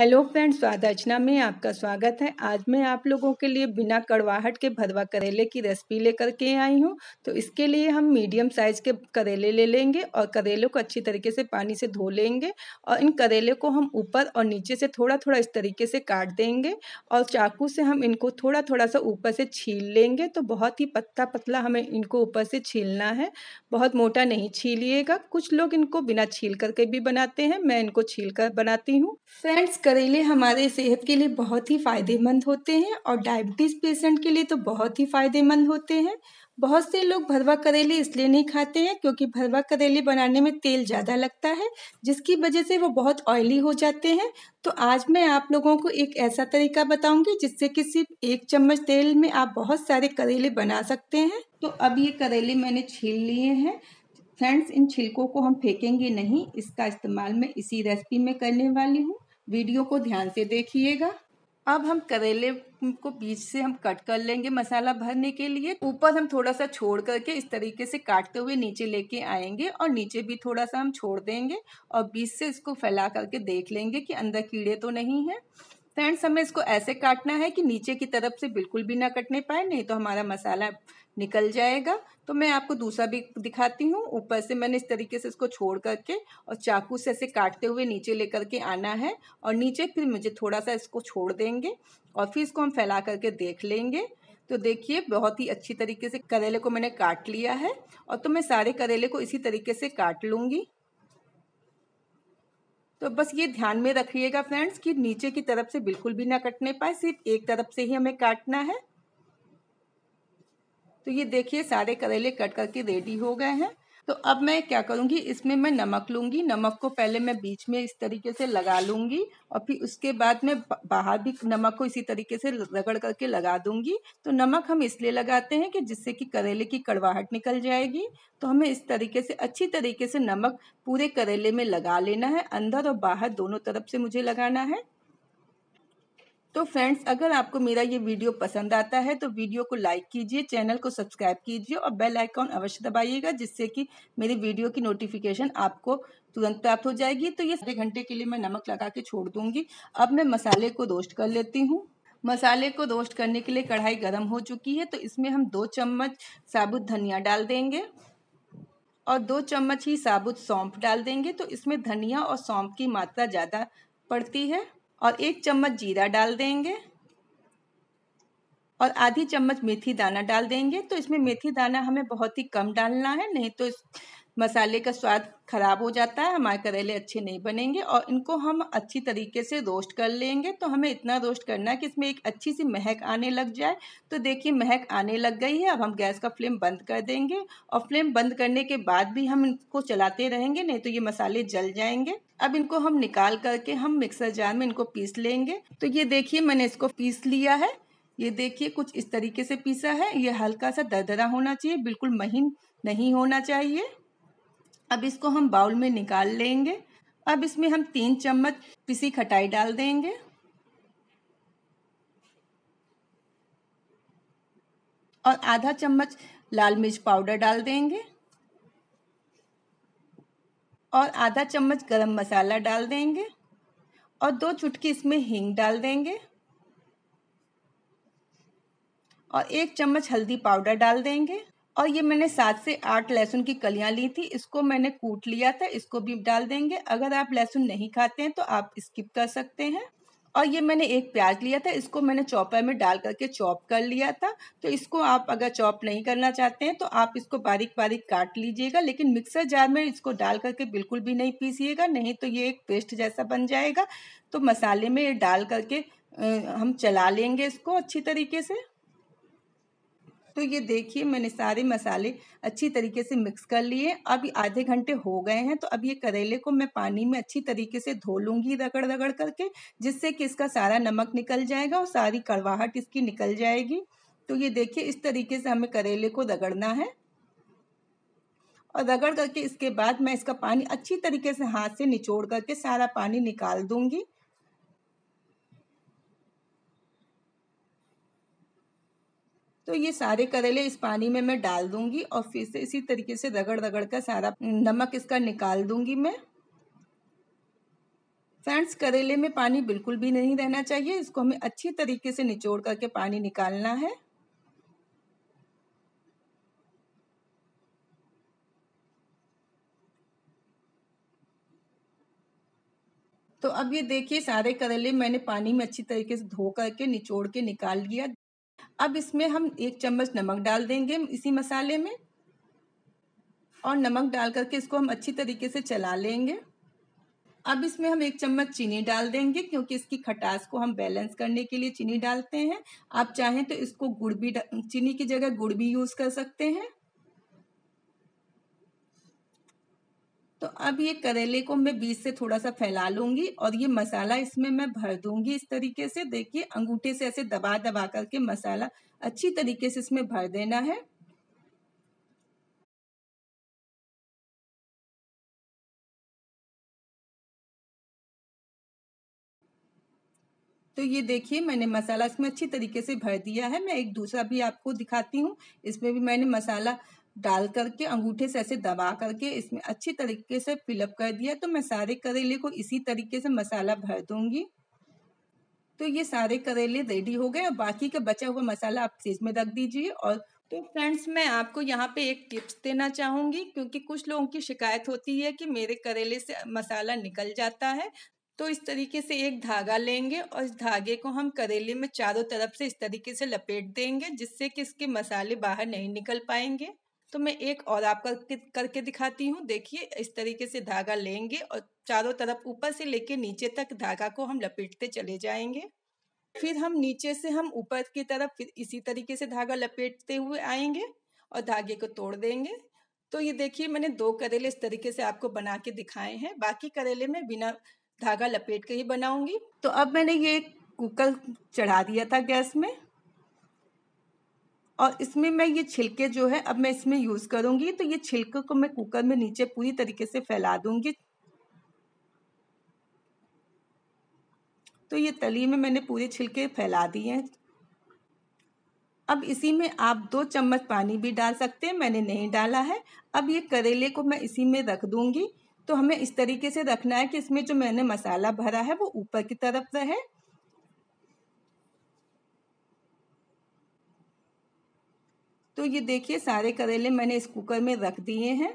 hello friends स्वादाचना में आपका स्वागत है आज मैं आप लोगों के लिए बिना कड़वाहट के भदवा करेले की रेसिपी लेकर के आई हूँ तो इसके लिए हम मीडियम साइज़ के करेले ले लेंगे और करेले को अच्छी तरीके से पानी से धो लेंगे और इन करेले को हम ऊपर और नीचे से थोड़ा थोड़ा इस तरीके से काट देंगे और चाकू से हम इनको थोड़ा थोड़ा सा ऊपर से छील लेंगे तो बहुत ही पत्ता पतला हमें इनको ऊपर से छीलना है बहुत मोटा नहीं छीलिएगा कुछ लोग इनको बिना छील करके भी बनाते हैं मैं इनको छील कर बनाती हूँ फ्रेंड्स करेले हमारे सेहत के लिए बहुत ही फ़ायदेमंद होते हैं और डायबिटीज़ पेशेंट के लिए तो बहुत ही फ़ायदेमंद होते हैं बहुत से लोग भरवा करेले इसलिए नहीं खाते हैं क्योंकि भरवा करेले बनाने में तेल ज़्यादा लगता है जिसकी वजह से वो बहुत ऑयली हो जाते हैं तो आज मैं आप लोगों को एक ऐसा तरीका बताऊंगी जिससे कि सिर्फ एक चम्मच तेल में आप बहुत सारे करेले बना सकते हैं तो अब ये करेले मैंने छील लिए हैं फ्रेंड्स इन छिलकों को हम फेंकेंगे नहीं इसका इस्तेमाल मैं इसी रेसिपी में करने वाली हूँ वीडियो को ध्यान से देखिएगा अब हम करेले को बीच से हम कट कर लेंगे मसाला भरने के लिए ऊपर हम थोड़ा सा छोड़ करके इस तरीके से काटते हुए नीचे लेके आएंगे और नीचे भी थोड़ा सा हम छोड़ देंगे और बीच से इसको फैला करके देख लेंगे कि अंदर कीड़े तो नहीं है फ्रेंड्स हमें इसको ऐसे काटना है कि नीचे की तरफ से बिल्कुल भी ना कटने पाए नहीं तो हमारा मसाला निकल जाएगा तो मैं आपको दूसरा भी दिखाती हूँ ऊपर से मैंने इस तरीके से इसको छोड़ करके और चाकू से ऐसे काटते हुए नीचे लेकर के आना है और नीचे फिर मुझे थोड़ा सा इसको छोड़ देंगे और फिर इसको हम फैला करके देख लेंगे तो देखिए बहुत ही अच्छी तरीके से करेले को मैंने काट लिया है और तो मैं सारे करेले को इसी तरीके से काट लूँगी तो बस ये ध्यान में रखिएगा फ्रेंड्स कि नीचे की तरफ से बिल्कुल भी ना कटने पाए सिर्फ एक तरफ से ही हमें काटना है तो ये देखिए सारे करेले कट करके रेडी हो गए हैं तो अब मैं क्या करूँगी इसमें मैं नमक लूँगी नमक को पहले मैं बीच में इस तरीके से लगा लूँगी और फिर उसके बाद मैं बाहर भी नमक को इसी तरीके से रगड़ करके लगा दूँगी तो नमक हम इसलिए लगाते हैं कि जिससे कि करेले की कड़वाहट निकल जाएगी तो हमें इस तरीके से अच्छी तरीके से नमक पूरे करेले में लगा लेना है अंदर और बाहर दोनों तरफ से मुझे लगाना है तो फ्रेंड्स अगर आपको मेरा ये वीडियो पसंद आता है तो वीडियो को लाइक कीजिए चैनल को सब्सक्राइब कीजिए और बेल आइकॉन अवश्य दबाइएगा जिससे कि मेरे वीडियो की नोटिफिकेशन आपको तुरंत प्राप्त हो जाएगी तो ये आधे घंटे के लिए मैं नमक लगा के छोड़ दूंगी अब मैं मसाले को रोस्ट कर लेती हूँ मसाले को रोस्ट करने के लिए कढ़ाई गर्म हो चुकी है तो इसमें हम दो चम्मच साबुत धनिया डाल देंगे और दो चम्मच ही साबुत सौंफ डाल देंगे तो इसमें धनिया और सौंफ की मात्रा ज़्यादा पड़ती है और एक चम्मच जीरा डाल देंगे और आधी चम्मच मेथी दाना डाल देंगे तो इसमें मेथी दाना हमें बहुत ही कम डालना है नहीं तो मसाले का स्वाद ख़राब हो जाता है हमारे करेले अच्छे नहीं बनेंगे और इनको हम अच्छी तरीके से रोस्ट कर लेंगे तो हमें इतना रोस्ट करना है कि इसमें एक अच्छी सी महक आने लग जाए तो देखिए महक आने लग गई है अब हम गैस का फ्लेम बंद कर देंगे और फ्लेम बंद करने के बाद भी हम इनको चलाते रहेंगे नहीं तो ये मसाले जल जाएंगे अब इनको हम निकाल करके हम मिक्सर जार में इनको पीस लेंगे तो ये देखिए मैंने इसको पीस लिया है ये देखिए कुछ इस तरीके से पीसा है ये हल्का सा दरदरा होना चाहिए बिल्कुल महीन नहीं होना चाहिए अब इसको हम बाउल में निकाल लेंगे अब इसमें हम तीन चम्मच पिसी खटाई डाल देंगे और आधा चम्मच लाल मिर्च पाउडर डाल देंगे और आधा चम्मच गरम मसाला डाल देंगे और दो चुटकी इसमें हींग डाल देंगे और एक चम्मच हल्दी पाउडर डाल देंगे और ये मैंने सात से आठ लहसुन की कलियां ली थी इसको मैंने कूट लिया था इसको भी डाल देंगे अगर आप लहसुन नहीं खाते हैं तो आप स्किप कर सकते हैं और ये मैंने एक प्याज लिया था इसको मैंने चॉपर में डाल करके चॉप कर लिया था तो इसको आप अगर चॉप नहीं करना चाहते हैं तो आप इसको बारीक बारीक काट लीजिएगा लेकिन मिक्सर जार में इसको डाल करके बिल्कुल भी नहीं पीसीएगा नहीं तो ये एक पेस्ट जैसा बन जाएगा तो मसाले में ये डाल करके हम चला लेंगे इसको अच्छी तरीके से तो ये देखिए मैंने सारे मसाले अच्छी तरीके से मिक्स कर लिए अब आधे घंटे हो गए हैं तो अब ये करेले को मैं पानी में अच्छी तरीके से धो लूंगी रगड़ रगड़ करके जिससे कि इसका सारा नमक निकल जाएगा और सारी कड़वाहट इसकी निकल जाएगी तो ये देखिए इस तरीके से हमें करेले को रगड़ना है और रगड़ करके इसके बाद मैं इसका पानी अच्छी तरीके से हाथ से निचोड़ करके सारा पानी निकाल दूंगी तो ये सारे करेले इस पानी में मैं डाल दूंगी और फिर से इसी तरीके से रगड़ रगड़ कर सारा नमक इसका निकाल दूंगी मैं फ्रेंड्स करेले में पानी बिल्कुल भी नहीं रहना चाहिए इसको हमें अच्छी तरीके से निचोड़ करके पानी निकालना है तो अब ये देखिए सारे करेले मैंने पानी में अच्छी तरीके से धो करके निचोड़ के निकाल लिया अब इसमें हम एक चम्मच नमक डाल देंगे इसी मसाले में और नमक डाल करके इसको हम अच्छी तरीके से चला लेंगे अब इसमें हम एक चम्मच चीनी डाल देंगे क्योंकि इसकी खटास को हम बैलेंस करने के लिए चीनी डालते हैं आप चाहें तो इसको गुड़ भी चीनी की जगह गुड़ भी यूज़ कर सकते हैं तो अब ये करेले को मैं बीज से थोड़ा सा फैला लूंगी और ये मसाला इसमें मैं भर दूंगी इस तरीके से देखिए अंगूठे से ऐसे दबा दबा करके मसाला अच्छी तरीके से इसमें भर देना है तो ये देखिए मैंने मसाला इसमें अच्छी तरीके से भर दिया है मैं एक दूसरा भी आपको दिखाती हूँ इसमें भी मैंने मसाला डाल करके अंगूठे से ऐसे दबा करके इसमें अच्छी तरीके से फिलअप कर दिया तो मैं सारे करेले को इसी तरीके से मसाला भर दूंगी तो ये सारे करेले रेडी हो गए और बाकी का बचा हुआ मसाला आप फ्रिज में रख दीजिए और तो फ्रेंड्स मैं आपको यहाँ पे एक टिप्स देना चाहूँगी क्योंकि कुछ लोगों की शिकायत होती है कि मेरे करेले से मसाला निकल जाता है तो इस तरीके से एक धागा लेंगे और इस धागे को हम करेले में चारों तरफ से इस तरीके से लपेट देंगे जिससे कि इसके मसाले बाहर नहीं निकल पाएंगे तो मैं एक और आप करके करके दिखाती हूँ देखिए इस तरीके से धागा लेंगे और चारों तरफ ऊपर से लेके नीचे तक धागा को हम लपेटते चले जाएंगे फिर हम नीचे से हम ऊपर की तरफ फिर इसी तरीके से धागा लपेटते हुए आएंगे और धागे को तोड़ देंगे तो ये देखिए मैंने दो करेले इस तरीके से आपको बना के दिखाए हैं बाकी करेले में बिना धागा लपेट के ही बनाऊंगी तो अब मैंने ये कुकर चढ़ा दिया था गैस में और इसमें मैं ये छिलके जो है अब मैं इसमें यूज़ करूंगी तो ये छिलके को मैं कुकर में नीचे पूरी तरीके से फैला दूंगी तो ये तली में मैंने पूरे छिलके फैला दिए हैं अब इसी में आप दो चम्मच पानी भी डाल सकते हैं मैंने नहीं डाला है अब ये करेले को मैं इसी में रख दूंगी तो हमें इस तरीके से रखना है कि इसमें जो मैंने मसाला भरा है वो ऊपर की तरफ रहे तो ये देखिए सारे करेले मैंने इस कुकर में रख दिए हैं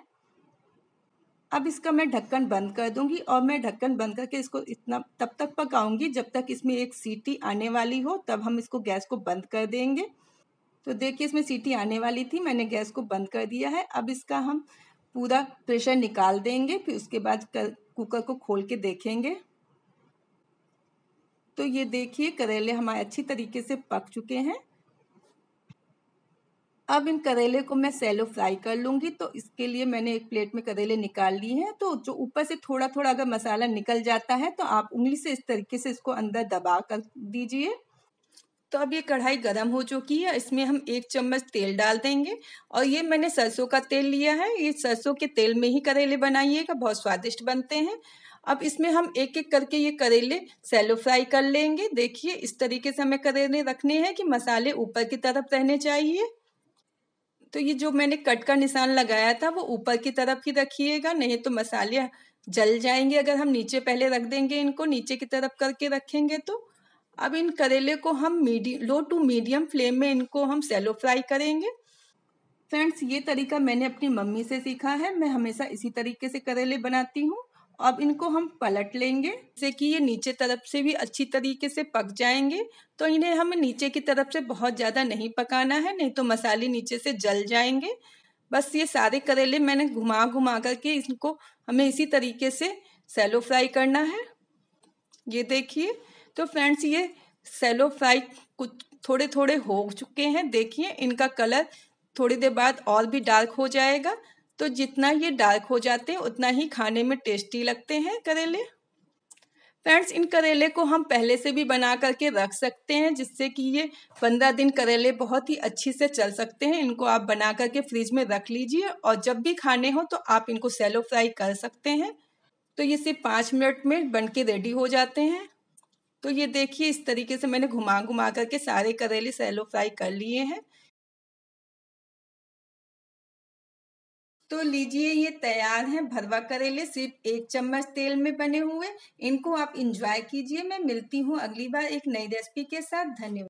अब इसका मैं ढक्कन बंद कर दूंगी और मैं ढक्कन बंद करके इसको इतना तब तक पकाऊंगी जब तक इसमें एक सीटी आने वाली हो तब हम इसको गैस को बंद कर देंगे तो देखिए इसमें सीटी आने वाली थी मैंने गैस को बंद कर दिया है अब इसका हम पूरा प्रेशर निकाल देंगे फिर उसके बाद कुकर को खोल के देखेंगे तो ये देखिए करेले हमारे अच्छी तरीके से पक चुके हैं अब इन करेले को मैं सैलो फ्राई कर लूँगी तो इसके लिए मैंने एक प्लेट में करेले निकाल लिए हैं तो जो ऊपर से थोड़ा थोड़ा अगर मसाला निकल जाता है तो आप उंगली से इस तरीके से इसको अंदर दबा कर दीजिए तो अब ये कढ़ाई गर्म हो चुकी है इसमें हम एक चम्मच तेल डाल देंगे और ये मैंने सरसों का तेल लिया है ये सरसों के तेल में ही करेले बनाइएगा बहुत स्वादिष्ट बनते हैं अब इसमें हम एक एक करके ये करेले सैलो फ्राई कर लेंगे देखिए इस तरीके से हमें करेले रखने हैं कि मसाले ऊपर की तरफ रहने चाहिए तो ये जो मैंने कट का निशान लगाया था वो ऊपर की तरफ ही रखिएगा नहीं तो मसाले जल जाएंगे अगर हम नीचे पहले रख देंगे इनको नीचे की तरफ करके रखेंगे तो अब इन करेले को हम medium low to medium flame में इनको हम सेलो फ्राई करेंगे फ्रेंड्स ये तरीका मैंने अपनी मम्मी से सीखा है मैं हमेशा इसी तरीके से करेले बनाती हूँ अब इनको हम पलट लेंगे जैसे कि ये नीचे तरफ से भी अच्छी तरीके से पक जाएंगे तो इन्हें हमें नीचे की तरफ से बहुत ज़्यादा नहीं पकाना है नहीं तो मसाले नीचे से जल जाएंगे बस ये सारे करेले मैंने घुमा घुमा करके इनको हमें इसी तरीके से सैलो फ्राई करना है ये देखिए तो फ्रेंड्स ये सैलो फ्राई कुछ थोड़े थोड़े हो चुके हैं देखिए इनका कलर थोड़ी देर बाद और भी डार्क हो जाएगा तो जितना ये डार्क हो जाते हैं उतना ही खाने में टेस्टी लगते हैं करेले फ्रेंड्स इन करेले को हम पहले से भी बना करके रख सकते हैं जिससे कि ये पंद्रह दिन करेले बहुत ही अच्छी से चल सकते हैं इनको आप बना करके फ्रिज में रख लीजिए और जब भी खाने हो तो आप इनको सैलो फ्राई कर सकते हैं तो ये सिर्फ पाँच मिनट में बन के रेडी हो जाते हैं तो ये देखिए इस तरीके से मैंने घुमा घुमा करके सारे करेले सैलो फ्राई कर लिए हैं तो लीजिए ये तैयार हैं भरवा करेले सिर्फ एक चम्मच तेल में बने हुए इनको आप इंजॉय कीजिए मैं मिलती हूँ अगली बार एक नई रेसिपी के साथ धन्यवाद